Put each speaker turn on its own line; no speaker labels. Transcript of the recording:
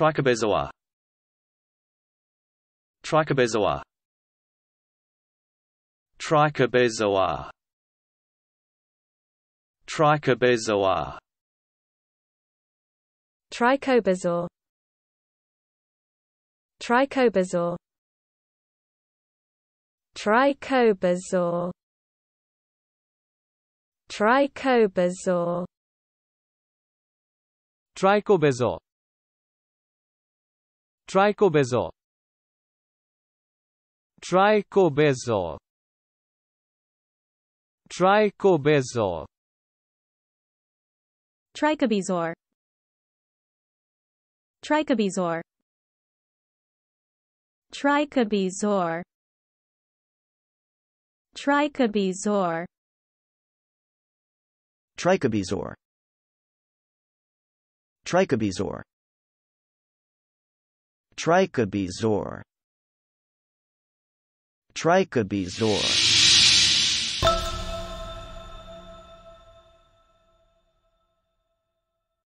Trichobezoa Trichobezoa Trichobezoa Trichobezoa Trichobezoar Trichobezoar Trichobezoar Trichobezoar Trichobezoar Trichobezoar Trichobezoar Trichobezoar Tricobezor. Tricobezor. Tricobezor. Tricobezor. Tricobezor. Trichobezoar Tricubi Zor